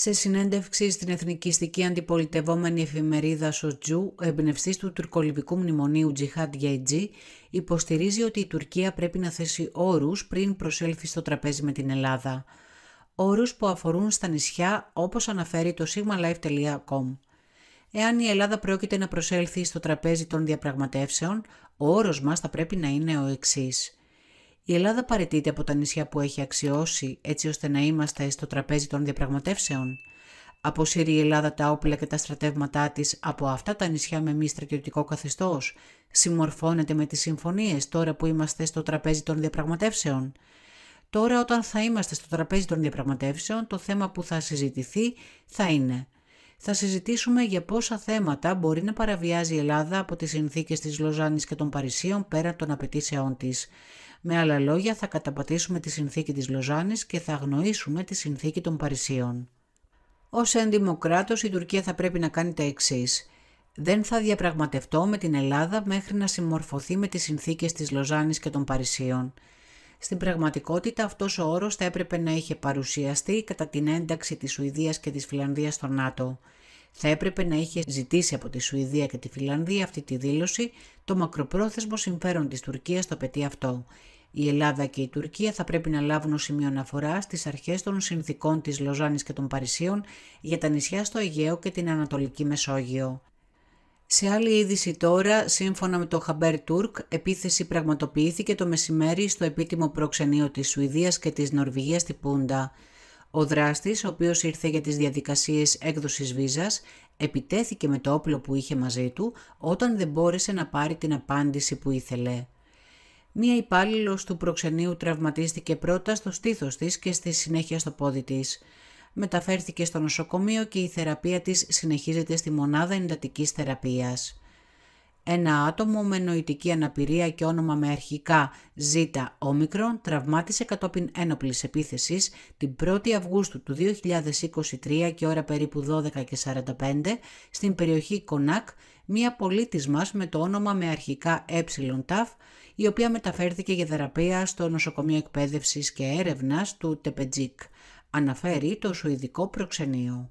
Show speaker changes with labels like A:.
A: Σε συνέντευξη στην εθνικιστική αντιπολιτευόμενη εφημερίδα Σοτζού, ο εμπνευστής του τουρκολιβικού μνημονίου Τζιχάτ Γιαϊτζή υποστηρίζει ότι η Τουρκία πρέπει να θέσει όρους πριν προσέλθει στο τραπέζι με την Ελλάδα. Όρους που αφορούν στα νησιά, όπως αναφέρει το sigmalife.com. Εάν η Ελλάδα πρόκειται να προσέλθει στο τραπέζι των διαπραγματεύσεων, ο όρος μας θα πρέπει να είναι ο εξής. Η Ελλάδα παρετείται από τα νησιά που έχει αξιώσει έτσι ώστε να είμαστε στο τραπέζι των διαπραγματεύσεων. Αποσύρει η Ελλάδα τα όπλα και τα στρατεύματά της από αυτά τα νησιά με μη στρατιωτικό καθεστώς, Συμμορφώνεται με τις συμφωνίες τώρα που είμαστε στο τραπέζι των διαπραγματεύσεων. Τώρα όταν θα είμαστε στο τραπέζι των διαπραγματεύσεων το θέμα που θα συζητηθεί θα είναι θα συζητήσουμε για πόσα θέματα μπορεί να παραβιάζει η Ελλάδα από τις συνθήκες της Λοζάνης και των Παρισίων πέρα των απαιτήσεών της. Με άλλα λόγια θα καταπατήσουμε τη συνθήκη της Λοζάνης και θα αγνοήσουμε τη συνθήκη των Παρισίων. Ως ενδημοκράτος η Τουρκία θα πρέπει να κάνει τα εξής. Δεν θα διαπραγματευτώ με την Ελλάδα μέχρι να συμμορφωθεί με τις συνθήκες της Λοζάνης και των Παρισίων. Στην πραγματικότητα αυτός ο όρος θα έπρεπε να είχε παρουσιαστεί κατά την ένταξη της Σουηδίας και της Φιλανδίας στο ΝΑΤΟ. Θα έπρεπε να είχε ζητήσει από τη Σουηδία και τη Φιλανδία αυτή τη δήλωση, το μακροπρόθεσμο συμφέρον της Τουρκίας το πετύχει αυτό. Η Ελλάδα και η Τουρκία θα πρέπει να λάβουν ως σημείο αναφορά στις αρχές των συνθήκων της Λοζάνης και των Παρισίων για τα νησιά στο Αιγαίο και την Ανατολική Μεσόγειο. Σε άλλη είδηση τώρα, σύμφωνα με το Χαμπέρ Τούρκ, επίθεση πραγματοποιήθηκε το μεσημέρι στο επίτιμο προξενείο της Σουηδίας και της Νορβηγίας στη Πούντα. Ο δράστης, ο οποίος ήρθε για τις διαδικασίες έκδοσης βίζας, επιτέθηκε με το όπλο που είχε μαζί του όταν δεν μπόρεσε να πάρει την απάντηση που ήθελε. Μία υπάλληλος του προξενείου τραυματίστηκε πρώτα στο στήθος της και στη συνέχεια στο πόδι της. Μεταφέρθηκε στο νοσοκομείο και η θεραπεία της συνεχίζεται στη μονάδα εντατικής θεραπείας. Ένα άτομο με νοητική αναπηρία και όνομα με αρχικά Ζ όμικρον τραυμάτισε κατόπιν ένοπλης επίθεσης την 1η Αυγούστου του 2023 και ώρα περίπου 12.45 στην περιοχή Κονάκ, μία πολίτης με το όνομα με αρχικά Y-Ταφ, ε η οποία μεταφέρθηκε για θεραπεία στο Νοσοκομείο Εκπαίδευσης και Έρευνας του Τεπετζίκ, αναφέρει το Σουηδικό Προξενείο.